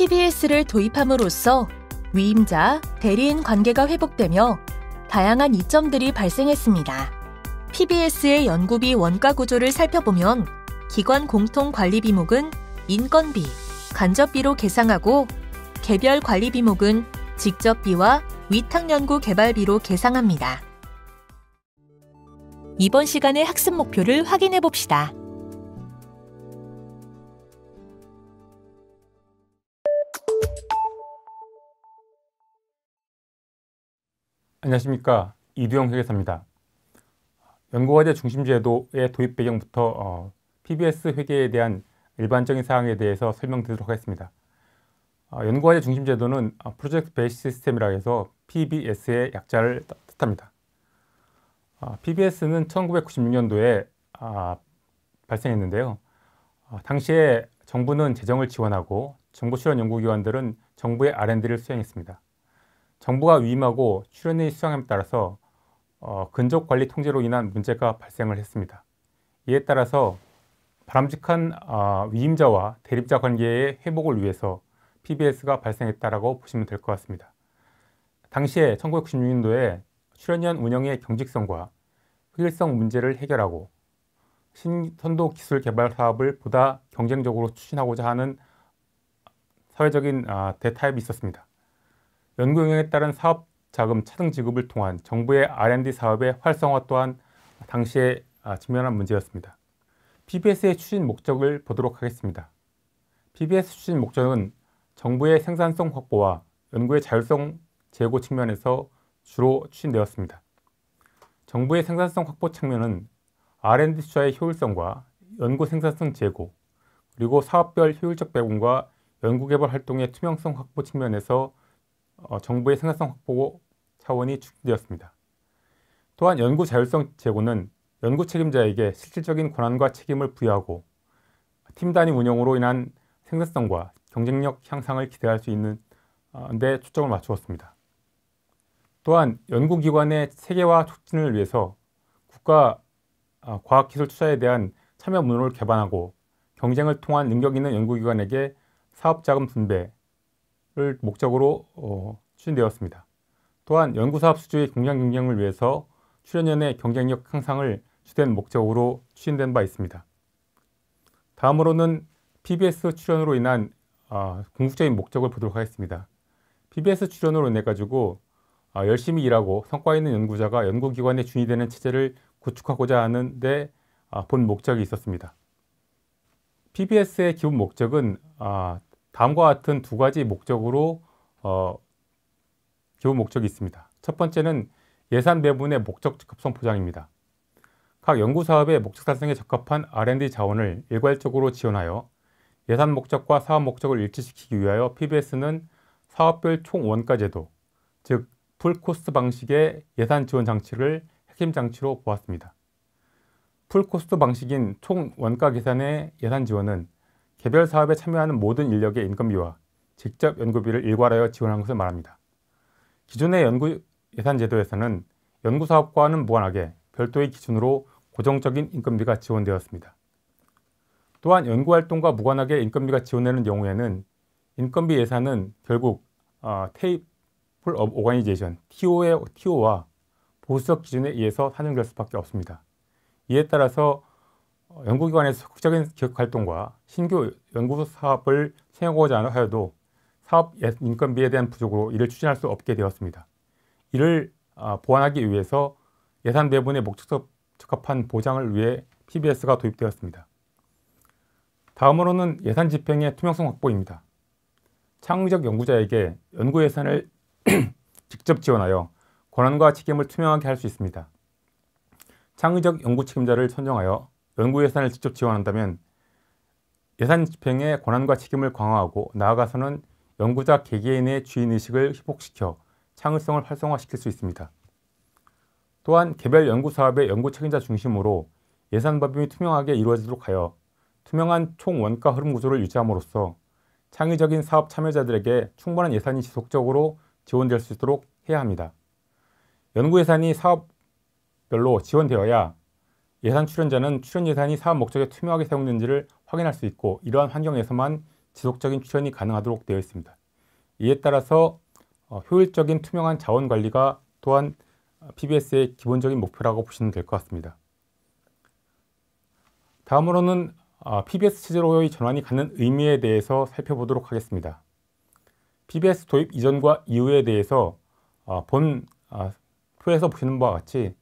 PBS를 도입함으로써 위임자, 대리인 관계가 회복되며 다양한 이점들이 발생했습니다. PBS의 연구비 원가 구조를 살펴보면 기관 공통 관리 비목은 인건비, 간접비로 계상하고 개별 관리 비목은 직접비와 위탁 연구 개발비로 계상합니다. 이번 시간의 학습 목표를 확인해 봅시다. 안녕하십니까 이두영 회계사입니다. 연구과제 중심제도의 도입 배경부터 어, PBS 회계에 대한 일반적인 사항에 대해서 설명드리도록 하겠습니다. 어, 연구과제 중심제도는 프로젝트 베이스 시스템이라 해서 PBS의 약자를 뜻합니다. 어, PBS는 1996년도에 아, 발생했는데요. 어, 당시에 정부는 재정을 지원하고 정부 출연 연구기관들은 정부의 R&D를 수행했습니다. 정부가 위임하고 출연의 수상에 따라서 어, 근접 관리 통제로 인한 문제가 발생을 했습니다. 이에 따라서 바람직한 어, 위임자와 대립자 관계의 회복을 위해서 PBS가 발생했다라고 보시면 될 것 같습니다. 당시에 1996년도에 출연연 운영의 경직성과 흑일성 문제를 해결하고 신선도 기술 개발 사업을 보다 경쟁적으로 추진하고자 하는 사회적인 어, 대타협이 있었습니다. 연구용역에 따른 사업 자금 차등 지급을 통한 정부의 R&D 사업의 활성화 또한 당시에 아, 직면한 문제였습니다. PBS의 추진 목적을 보도록 하겠습니다. PBS 추진 목적은 정부의 생산성 확보와 연구의 자율성 제고 측면에서 주로 추진되었습니다. 정부의 생산성 확보 측면은 R&D 투자의 효율성과 연구 생산성 제고, 그리고 사업별 효율적 배분과 연구개발 활동의 투명성 확보 측면에서 어, 정부의 생산성 확보 차원이 축되었습니다. 또한 연구 자율성 제고는 연구 책임자에게 실질적인 권한과 책임을 부여하고 팀 단위 운영으로 인한 생산성과 경쟁력 향상을 기대할 수 있는 어, 데 초점을 맞추었습니다. 또한 연구기관의 세계화 촉진을 위해서 국가 어, 과학기술 투자에 대한 참여 문호를 개발하고 경쟁을 통한 능력 있는 연구기관에게 사업자금 분배, 를 목적으로 어, 추진되었습니다. 또한 연구사업 수주의 공장 경쟁을 위해서 출연연의 경쟁력 향상을 주된 목적으로 추진된 바 있습니다. 다음으로는 PBS 출연으로 인한 어, 궁극적인 목적을 보도록 하겠습니다. PBS 출연으로 인해 가지고 어, 열심히 일하고 성과 있는 연구자가 연구기관에 준위되는 체제를 구축하고자 하는데 아, 본 목적이 있었습니다. PBS의 기본 목적은 다음과 같은 두 가지 목적으로 어, 기본 목적이 있습니다. 첫 번째는 예산 배분의 목적 적합성 포장입니다. 각 연구사업의 목적 달성에 적합한 R&D 자원을 일괄적으로 지원하여 예산 목적과 사업 목적을 일치시키기 위하여 PBS는 사업별 총원가 제도, 즉 풀코스트 방식의 예산 지원 장치를 핵심 장치로 보았습니다. 풀코스트 방식인 총원가 계산의 예산 지원은 개별 사업에 참여하는 모든 인력의 인건비와 직접 연구비를 일괄하여 지원한 것을 말합니다. 기존의 연구 예산 제도에서는 연구 사업과는 무관하게 별도의 기준으로 고정적인 인건비가 지원되었습니다. 또한 연구 활동과 무관하게 인건비가 지원되는 경우에는 인건비 예산은 결국 어, 테이블 업 오가니제이션 TO의 TO와 보수적 기준에 의해서 산정될 수밖에 없습니다. 이에 따라서 어, 연구기관의 적극적인 기업활동과 신규 연구 사업을 수행하고자 하여도 사업 예, 인건비에 대한 부족으로 이를 추진할 수 없게 되었습니다. 이를 아, 보완하기 위해서 예산 배분의 목적 적합한 보장을 위해 PBS가 도입되었습니다. 다음으로는 예산 집행의 투명성 확보입니다. 창의적 연구자에게 연구 예산을 직접 지원하여 권한과 책임을 투명하게 할 수 있습니다. 창의적 연구 책임자를 선정하여 연구 예산을 직접 지원한다면 예산 집행의 권한과 책임을 강화하고 나아가서는 연구자 개개인의 주인의식을 회복시켜 창의성을 활성화시킬 수 있습니다. 또한 개별 연구 사업의 연구 책임자 중심으로 예산 법임이 투명하게 이루어지도록 하여 투명한 총 원가 흐름 구조를 유지함으로써 창의적인 사업 참여자들에게 충분한 예산이 지속적으로 지원될 수 있도록 해야 합니다. 연구 예산이 사업별로 지원되어야 예산 출연자는 출연 예산이 사업 목적에 투명하게 사용는지를 확인할 수 있고 이러한 환경에서만 지속적인 출연이 가능하도록 되어 있습니다. 이에 따라서 어, 효율적인 투명한 자원 관리가 또한 PBS의 기본적인 목표라고 보시면 될 것 같습니다. 다음으로는 아, PBS 체제로의 전환이 갖는 의미에 대해서 살펴보도록 하겠습니다. PBS 도입 이전과 이후에 대해서 아, 본 표에서 아, 보시는 바와 같이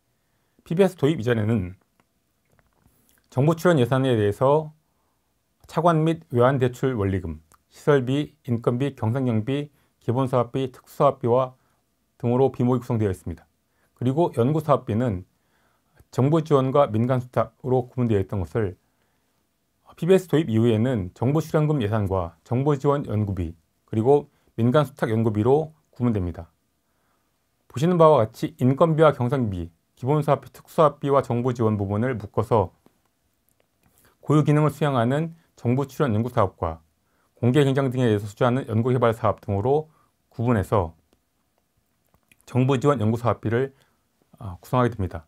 PBS 도입 이전에는 정부 출연 예산에 대해서 차관 및 외환 대출 원리금, 시설비, 인건비, 경상경비, 기본사업비, 특수사업비와 등으로 비목이 구성되어 있습니다. 그리고 연구사업비는 정부 지원과 민간 수탁으로 구분되어 있던 것을 PBS 도입 이후에는 정부 출연금 예산과 정부 지원 연구비 그리고 민간 수탁 연구비로 구분됩니다. 보시는 바와 같이 인건비와 경상비, 기본사업비, 특수사업비와 정부 지원 부분을 묶어서 고유 기능을 수행하는 정부 출연 연구 사업과 공개 경쟁 등에 의해서 수주하는 연구 개발 사업 등으로 구분해서 정부 지원 연구 사업비를 어, 구성하게 됩니다.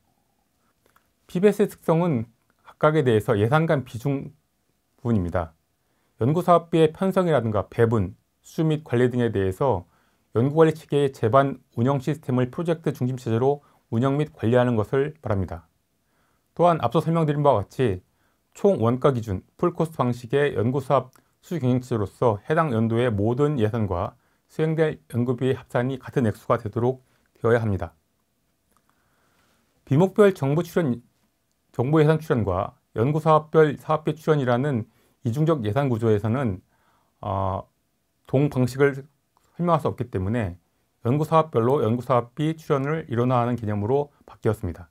PBS의 특성은 각각에 대해서 예산 간 비중 부분입니다. 연구 사업비의 편성이라든가 배분, 수및 관리 등에 대해서 연구관리 체계의 재반 운영 시스템을 프로젝트 중심 체제로 운영 및 관리하는 것을 바랍니다. 또한 앞서 설명드린 바와 같이 총 원가 기준 풀코스트 방식의 연구사업 수주경영체로서 해당 연도의 모든 예산과 수행될 연구비의 합산이 같은 액수가 되도록 되어야 합니다. 비목별 정부 출연, 정부 예산 출연과 연구사업별 사업비 출연이라는 이중적 예산 구조에서는 어, 동 방식을 설명할 수 없기 때문에 연구사업별로 연구사업비 출연을 일원화하는 개념으로 바뀌었습니다.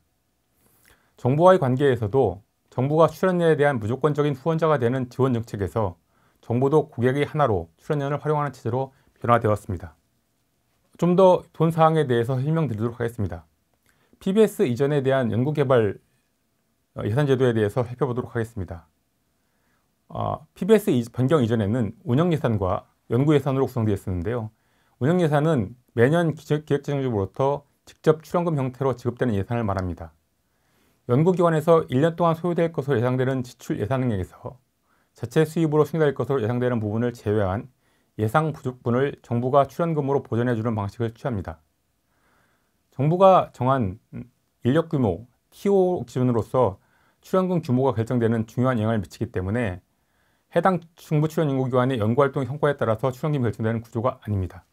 정부와의 관계에서도 정부가 출연료에 대한 무조건적인 후원자가 되는 지원 정책에서 정부도 고객의 하나로 출연료를 활용하는 체제로 변화되었습니다. 좀 더 돈 사항에 대해서 설명드리도록 하겠습니다. PBS 이전에 대한 연구개발 어, 예산 제도에 대해서 살펴보도록 하겠습니다. 어, PBS 변경 이전에는 운영예산과 연구예산으로 구성되었었는데요. 운영예산은 매년 기획재정부로부터 직접 출연금 형태로 지급되는 예산을 말합니다. 연구기관에서 1년 동안 소요될 것으로 예상되는 지출 예산 능력에서 자체 수입으로 승당될 것으로 예상되는 부분을 제외한 예상 부족분을 정부가 출연금으로 보전해주는 방식을 취합니다. 정부가 정한 인력 규모, TO 기준으로서 출연금 규모가 결정되는 중요한 영향을 미치기 때문에 해당 정부 출연 연구기관의 연구활동 성과에 따라서 출연금이 결정되는 구조가 아닙니다.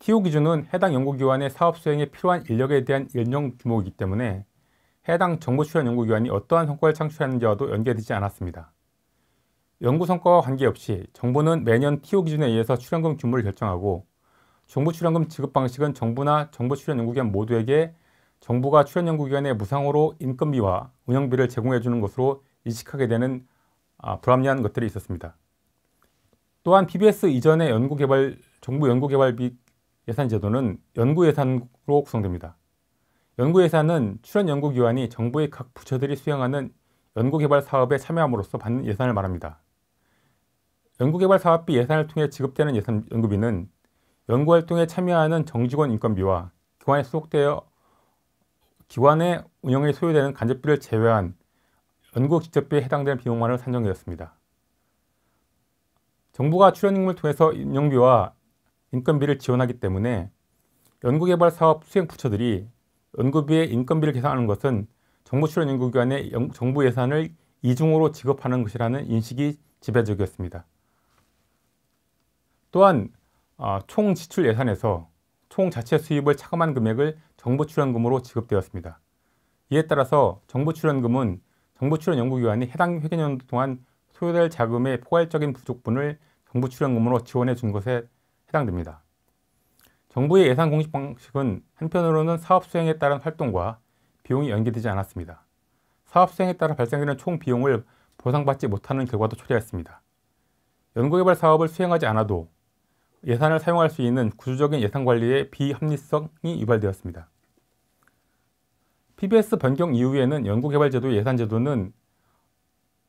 TO 기준은 해당 연구기관의 사업 수행에 필요한 인력에 대한 일정 규모이기 때문에 해당 정부출연연구기관이 어떠한 성과를 창출하는지와도 연계되지 않았습니다. 연구 성과와 관계없이 정부는 매년 TO 기준에 의해서 출연금 규모를 결정하고 정부 출연금 지급 방식은 정부나 정부 출연연구기관 모두에게 정부가 출연연구기관의 무상으로 인건비와 운영비를 제공해주는 것으로 인식하게 되는 아, 불합리한 것들이 있었습니다. 또한 PBS 이전의 연구개발 정부 연구개발비 예산 제도는 연구예산으로 구성됩니다. 연구예산은 출연연구기관이 정부의 각 부처들이 수행하는 연구개발 사업에 참여함으로써 받는 예산을 말합니다. 연구개발 사업비 예산을 통해 지급되는 예산 연구비는 연구활동에 참여하는 정직원 인건비와 기관에 소속되어 기관의 운영에 소요되는 간접비를 제외한 연구 직접비에 해당되는 비용만을 산정되었습니다. 정부가 출연임을 통해서 인용비와 인건비를 지원하기 때문에 연구개발 사업 수행 부처들이 연구비의 인건비를 계산하는 것은 정부 출연 연구기관의 정부 예산을 이중으로 지급하는 것이라는 인식이 지배적이었습니다. 또한 아, 총 지출 예산에서 총 자체 수입을 차감한 금액을 정부 출연금으로 지급되었습니다. 이에 따라서 정부 출연금은 정부 출연 연구기관이 해당 회계연도 동안 소요될 자금의 포괄적인 부족분을 정부 출연금으로 지원해 준 것에 해당됩니다. 정부의 예산 공식 방식은 한편으로는 사업 수행에 따른 활동과 비용이 연계되지 않았습니다. 사업 수행에 따라 발생되는 총 비용을 보상받지 못하는 결과도 초래했습니다. 연구개발 사업을 수행하지 않아도 예산을 사용할 수 있는 구조적인 예산 관리의 비합리성이 유발되었습니다. PBS 변경 이후에는 연구개발제도 예산 제도는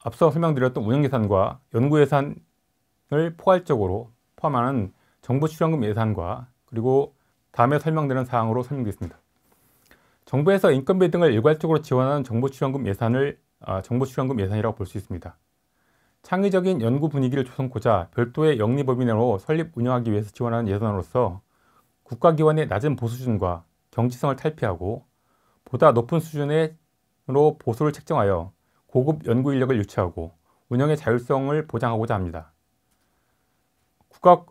앞서 설명드렸던 운영예산과 연구예산을 포괄적으로 포함하는 정부 출연금 예산과 그리고 다음에 설명되는 사항으로 설명되겠습니다. 정부에서 인건비 등을 일괄적으로 지원하는 정부출연금 예산을 아, 정부출연금 예산이라고 볼 수 있습니다. 창의적인 연구 분위기를 조성코자 별도의 영리법인으로 설립 운영하기 위해서 지원하는 예산으로서 국가기관의 낮은 보수 수준과 경치성을 탈피하고 보다 높은 수준으로 보수를 책정하여 고급 연구 인력을 유치하고 운영의 자율성을 보장하고자 합니다. 국가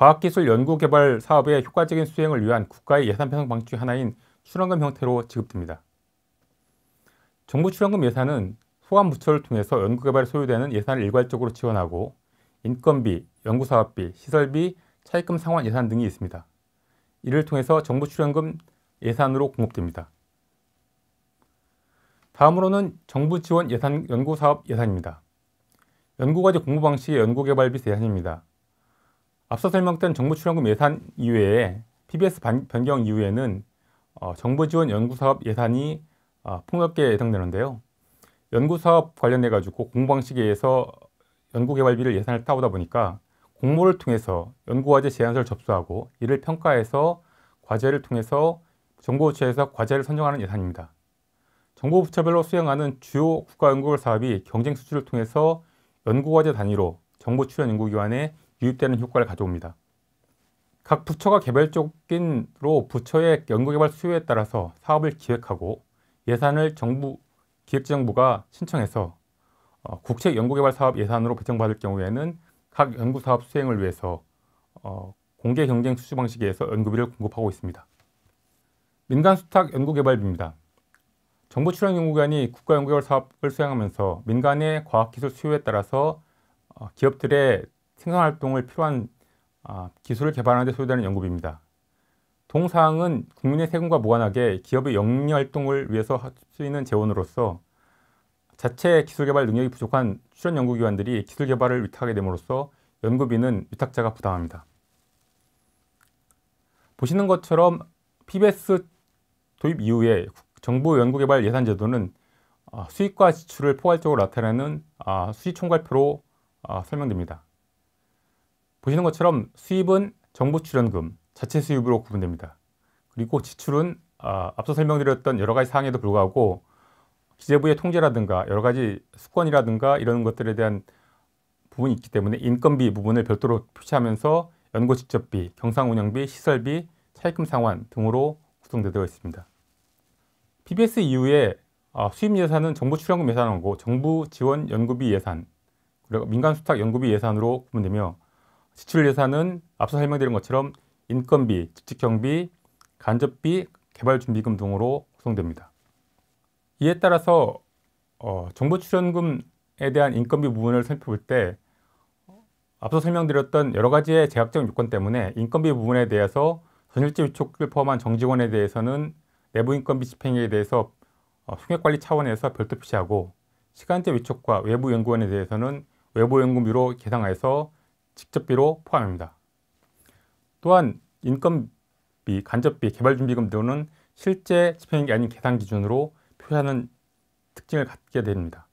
과학기술 연구개발 사업의 효과적인 수행을 위한 국가의 예산 편성 방식 중 하나인 출연금 형태로 지급됩니다. 정부 출연금 예산은 소관부처를 통해서 연구개발에 소요되는 예산을 일괄적으로 지원하고 인건비, 연구사업비, 시설비, 차입금 상환 예산 등이 있습니다. 이를 통해서 정부 출연금 예산으로 공급됩니다. 다음으로는 정부 지원 예산 연구사업 예산입니다. 연구과제 공모 방식의 연구개발비 예산입니다. 앞서 설명된 정부 출연금 예산 이외에 PBS 변경 이후에는 어, 정부 지원 연구사업 예산이 어, 폭넓게 예상되는데요. 연구사업 관련해 가지고 공방시계에서 연구개발비를 예산을 따오다 보니까 공모를 통해서 연구과제 제안서를 접수하고 이를 평가해서 과제를 통해서 정부부처에서 과제를 선정하는 예산입니다. 정부부처별로 수행하는 주요 국가연구 사업이 경쟁 수주를 통해서 연구과제 단위로 정부 출연 연구기관에 유입되는 효과를 가져옵니다. 각 부처가 개별적인로 부처의 연구개발 수요에 따라서 사업을 기획하고 예산을 정부, 기획재정부가 신청해서 어, 국책 연구개발 사업 예산으로 배정받을 경우에는 각 연구사업 수행을 위해서 어, 공개 경쟁 수주 방식에 서 연구비를 공급하고 있습니다. 민간 수탁 연구개발비입니다. 정부 출연 연구관이 국가 연구개발 사업을 수행하면서 민간의 과학기술 수요에 따라서 어, 기업들의 생산 활동을 필요한 아, 기술을 개발하는 데 소요되는 연구비입니다. 동사항은 국민의 세금과 무관하게 기업의 영리 활동을 위해서 할 수 있는 재원으로서 자체 기술 개발 능력이 부족한 출연 연구기관들이 기술 개발을 위탁하게 됨으로써 연구비는 위탁자가 부담합니다. 보시는 것처럼 PBS 도입 이후에 정부 연구개발 예산 제도는 아, 수익과 지출을 포괄적으로 나타내는 아, 수지총괄표로 설명됩니다. 보시는 것처럼 수입은 정부 출연금, 자체 수입으로 구분됩니다. 그리고 지출은 아, 앞서 설명드렸던 여러 가지 사항에도 불구하고 기재부의 통제라든가 여러 가지 수권이라든가 이런 것들에 대한 부분이 있기 때문에 인건비 부분을 별도로 표시하면서 연고 직접비, 경상 운영비, 시설비, 차입금 상환 등으로 구성되어 있습니다. PBS 이후에 아, 수입 예산은 정부 출연금 예산하고 정부 지원 연구비 예산, 그리고 민간 수탁 연구비 예산으로 구분되며 지출 예산은 앞서 설명드린 것처럼 인건비, 직직경비, 간접비, 개발준비금 등으로 구성됩니다. 이에 따라서 어, 정부 출연금에 대한 인건비 부분을 살펴볼 때 앞서 설명드렸던 여러 가지의 제약적 요건 때문에 인건비 부분에 대해서 전일제 위촉을 포함한 정직원에 대해서는 내부 인건비 집행에 대해서 어, 총액관리 차원에서 별도 표시하고 시간제 위촉과 외부 연구원에 대해서는 외부 연구비로 계상해서 직접비로 포함합니다. 또한 인건비, 간접비, 개발준비금 등은 실제 집행액이 아닌 계산 기준으로 표시하는 특징을 갖게 됩니다.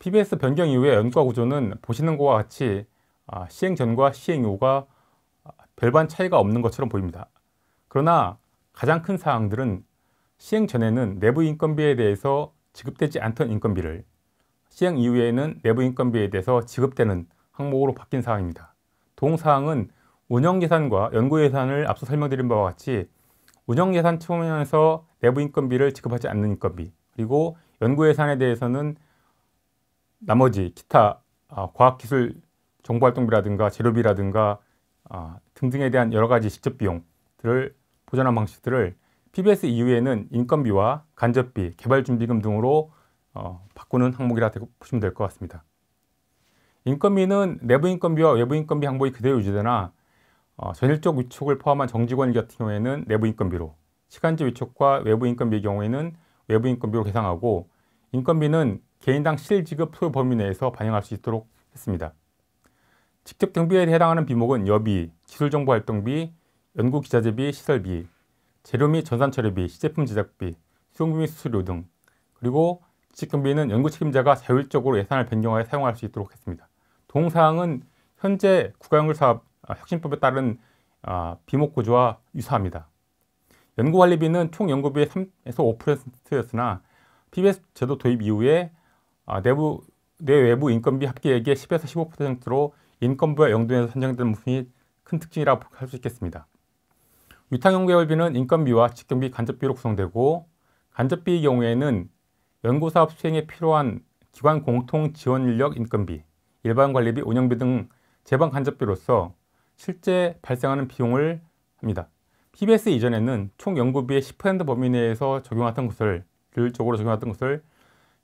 PBS 변경 이후의 연과 구조는 보시는 것과 같이 아, 시행 전과 시행 이 후가 별반 차이가 없는 것처럼 보입니다. 그러나 가장 큰 사항들은 시행 전에는 내부 인건비에 대해서 지급되지 않던 인건비를 시행 이후에는 내부 인건비에 대해서 지급되는 항목으로 바뀐 사항입니다. 동사항은 운영예산과 연구예산을 앞서 설명드린 바와 같이 운영예산 측면에서 내부 인건비를 지급하지 않는 인건비 그리고 연구예산에 대해서는 나머지 기타 아, 과학기술 정보활동비라든가 재료비라든가 아, 등등에 대한 여러 가지 직접 비용들을 보전한 방식들을 PBS 이후에는 인건비와 간접비, 개발준비금 등으로 어, 바꾸는 항목이라 보시면 될 것 같습니다. 인건비는 내부 인건비와 외부 인건비 항목이 그대로 유지되나 어, 전일적 위촉을 포함한 정직원 같은 경우에는 내부 인건비로 시간제 위촉과 외부 인건비의 경우에는 외부 인건비로 계상하고 인건비는 개인당 실지급 소요 범위 내에서 반영할 수 있도록 했습니다. 직접 경비에 해당하는 비목은 여비, 기술정보활동비, 연구기자재비, 시설비, 재료 및 전산처리비, 시제품 제작비, 수용비 및 수수료 등 그리고 집급비는 연구 책임자가 자율적으로 예산을 변경하여 사용할 수 있도록 했습니다. 동사항은 현재 국가연구사업 아, 혁신법에 따른 아, 비목 구조와 유사합니다. 연구관리비는 총 연구비의 3에서 5%였으나 PBS 제도 도입 이후에 아, 내부 내외부 인건비 합계액의 10에서 15%로 인건비와 연동해서 산정된 부분이 큰 특징이라고 할 수 있겠습니다. 유탕연구개발비는 인건비와 직경비, 간접비로 구성되고 간접비의 경우에는 연구사업 수행에 필요한 기관 공통 지원 인력 인건비, 일반 관리비, 운영비 등재반 간접비로서 실제 발생하는 비용을 합니다. PBS 이전에는 총 연구비의 10% 범위 내에서 적용했던 것을 규율적으로 적용했던 것을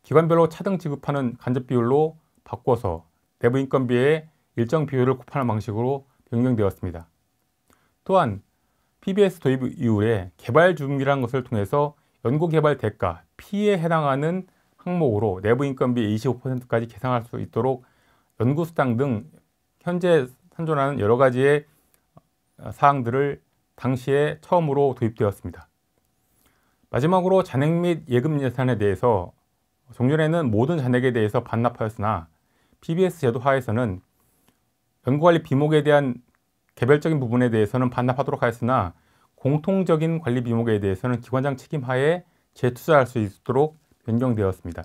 기관별로 차등 지급하는 간접 비율로 바꿔서 내부 인건비의 일정 비율을 곱하는 방식으로 변경되었습니다. 또한 PBS 도입 이후에 개발 준비라는 것을 통해서 연구개발 대가, P에 해당하는 항목으로 내부 인건비 25%까지 계상할 수 있도록 연구수당 등 현재 산존하는 여러 가지의 사항들을 당시에 처음으로 도입되었습니다. 마지막으로 잔액 및 예금 예산에 대해서 종전에는 모든 잔액에 대해서 반납하였으나 PBS 제도 하에서는 연구관리 비목에 대한 개별적인 부분에 대해서는 반납하도록 하였으나 공통적인 관리 비목에 대해서는 기관장 책임하에 재투자할 수 있도록 변경되었습니다.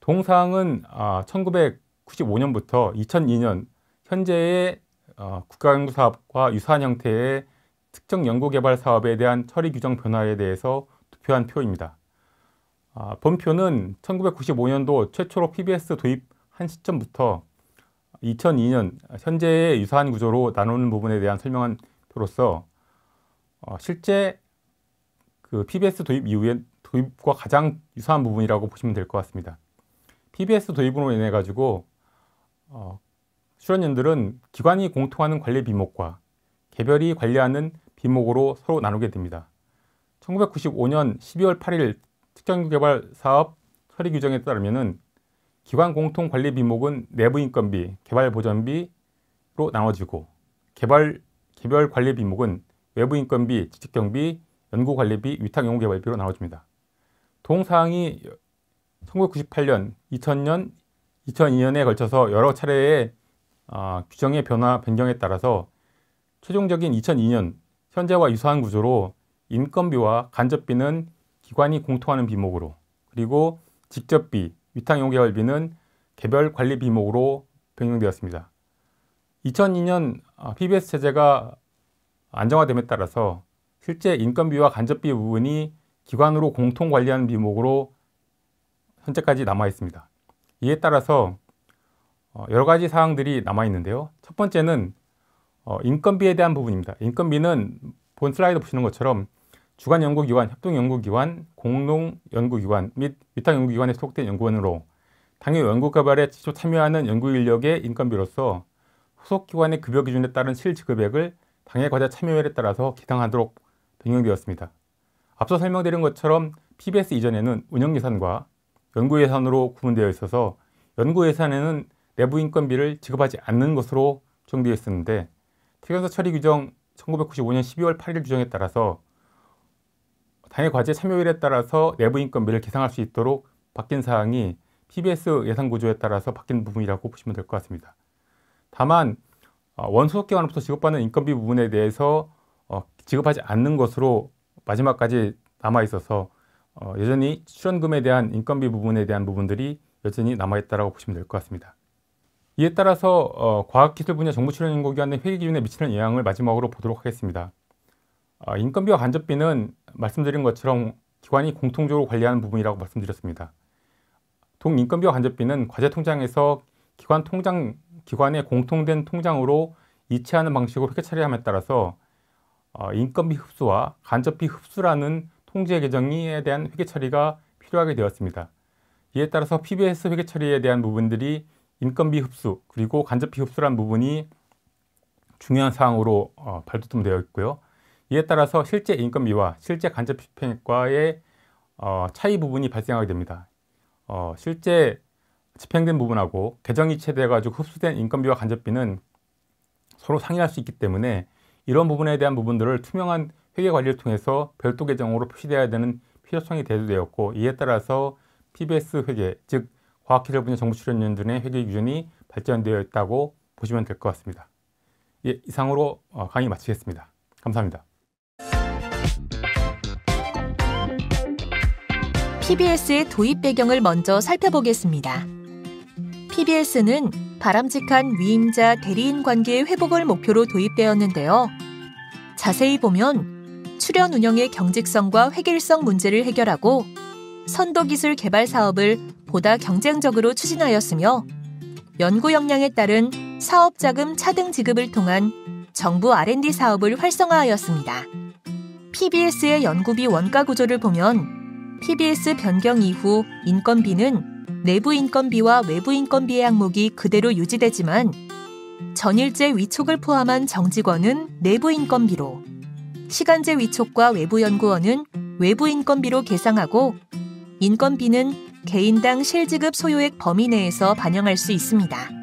동사항은 1995년부터 아, 2002년 현재의 어, 국가연구사업과 유사한 형태의 특정 연구개발 사업에 대한 처리 규정 변화에 대해서 투표한 표입니다. 아, 본표는 1995년도 최초로 PBS 도입한 시점부터 2002년 현재의 유사한 구조로 나누는 부분에 대한 설명한 표로서 어, 실제 그 PBS 도입 이후에 도입과 가장 유사한 부분이라고 보시면 될 것 같습니다. PBS 도입으로 인해 가지고 어, 출연진들은 기관이 공통하는 관리 비목과 개별이 관리하는 비목으로 서로 나누게 됩니다. 1995년 12월 8일 특정개발 사업 처리 규정에 따르면 기관 공통 관리 비목은 내부 인건비, 개발 보전비로 나눠지고 개발 개별 관리 비목은 외부 인건비, 지적 경비, 연구관리비, 위탁연구개발비로 나눠집니다. 동사항이 1998년, 2000년, 2002년에 걸쳐서 여러 차례의 어, 규정의 변화, 변경에 따라서 최종적인 2002년 현재와 유사한 구조로 인건비와 간접비는 기관이 공통하는 비목으로 그리고 직접비, 위탁용개발비는 개별 관리 비목으로 변경되었습니다. 2002년 어, PBS 체제가 안정화됨에 따라서 실제 인건비와 간접비 부분이 기관으로 공통 관리하는 비목으로 현재까지 남아 있습니다. 이에 따라서 어, 여러 가지 사항들이 남아 있는데요. 첫 번째는 어, 인건비에 대한 부분입니다. 인건비는 본 슬라이드 보시는 것처럼 주간연구기관, 협동연구기관, 공동연구기관 및 위탁연구기관에 소속된 연구원으로 당일 연구개발에 직접 참여하는 연구인력의 인건비로서 소속기관의 급여 기준에 따른 실지급액을 당해 과자 참여율에 따라서 계상하도록 변경되었습니다. 앞서 설명드린 것처럼 PBS 이전에는 운영예산과 연구예산으로 구분되어 있어서 연구예산에는 내부 인건비를 지급하지 않는 것으로 정되어 있었는데 퇴견서 처리 규정 1995년 12월 8일 규정에 따라서 당일 과제 참여율에 따라서 내부 인건비를 계상할 수 있도록 바뀐 사항이 PBS 예산 구조에 따라서 바뀐 부분이라고 보시면 될 것 같습니다. 다만 어, 원소속 기관으로부터 지급받는 인건비 부분에 대해서 지급하지 않는 것으로 마지막까지 남아 있어서 어, 여전히 출연금에 대한 인건비 부분에 대한 부분들이 여전히 남아 있다라고 보시면 될 것 같습니다. 이에 따라서 어, 과학기술 분야 정부 출연 인고기관의 회계 기준에 미치는 영향을 마지막으로 보도록 하겠습니다. 어, 인건비와 간접비는 말씀드린 것처럼 기관이 공통적으로 관리하는 부분이라고 말씀드렸습니다. 동인건비와 간접비는 과제 통장에서 기관 통장 기관의 공통된 통장으로 이체하는 방식으로 회계 처리함에 따라서 어, 인건비 흡수와 간접비 흡수라는 통제 개정에 대한 회계 처리가 필요하게 되었습니다. 이에 따라서 PBS 회계 처리에 대한 부분들이 인건비 흡수 그리고 간접비 흡수란 부분이 중요한 사항으로 어, 발돋움되어 있고요. 이에 따라서 실제 인건비와 실제 간접비 평액과의 어, 차이 부분이 발생하게 됩니다. 실제 집행된 부분하고 개정이 체돼가지고 흡수된 인건비와 간접비는 서로 상이할 수 있기 때문에 이런 부분에 대한 부분들을 투명한 회계 관리를 통해서 별도 계정으로 표시되어야 되는 필요성이 대두되었고 이에 따라서 PBS 회계, 즉 과학기술 분야 정부 출연연준의 회계 기준이 발전되어 있다고 보시면 될 것 같습니다. 예, 이상으로 어, 강의 마치겠습니다. 감사합니다. PBS의 도입 배경을 먼저 살펴보겠습니다. PBS는 바람직한 위임자 대리인 관계의 회복을 목표로 도입되었는데요. 자세히 보면 출연 운영의 경직성과 획일성 문제를 해결하고 선도 기술 개발 사업을 보다 경쟁적으로 추진하였으며 연구 역량에 따른 사업 자금 차등 지급을 통한 정부 R&D 사업을 활성화하였습니다. PBS의 연구비 원가 구조를 보면 PBS 변경 이후 인건비는 내부 인건비와 외부 인건비의 항목이 그대로 유지되지만 전일제 위촉을 포함한 정직원은 내부 인건비로, 시간제 위촉과 외부 연구원은 외부 인건비로 계상하고 인건비는 개인당 실지급 소요액 범위 내에서 반영할 수 있습니다.